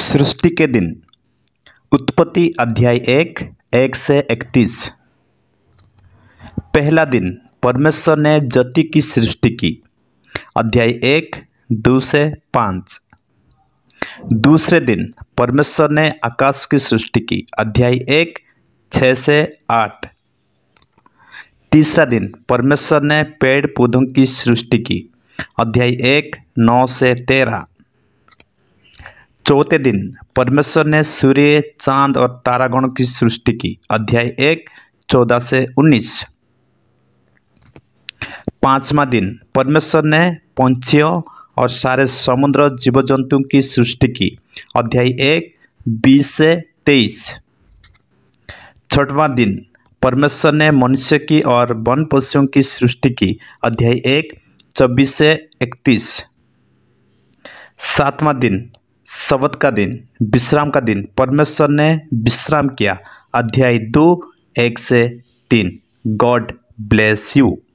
सृष्टि के दिन उत्पत्ति अध्याय एक एक से इकतीस पहला दिन परमेश्वर ने जति की सृष्टि की अध्याय एक दो से पाँच दूसरे दिन परमेश्वर ने आकाश की सृष्टि की अध्याय एक छः से आठ तीसरा दिन परमेश्वर ने पेड़ पौधों की सृष्टि की अध्याय एक नौ से तेरह चौथे दिन परमेश्वर ने सूर्य चांद और तारागण की सृष्टि की अध्याय एक चौदह से उन्नीस पांचवा दिन परमेश्वर ने पंछियों और सारे समुद्र जीव जंतु की सृष्टि की अध्याय एक बीस से तेईस छठवां दिन परमेश्वर ने मनुष्य की और वन पशुओं की सृष्टि की अध्याय एक चौबीस से इकतीस सातवां दिन सबत का दिन विश्राम का दिन परमेश्वर ने विश्राम किया अध्याय दो एक से तीन गॉड ब्लेस यू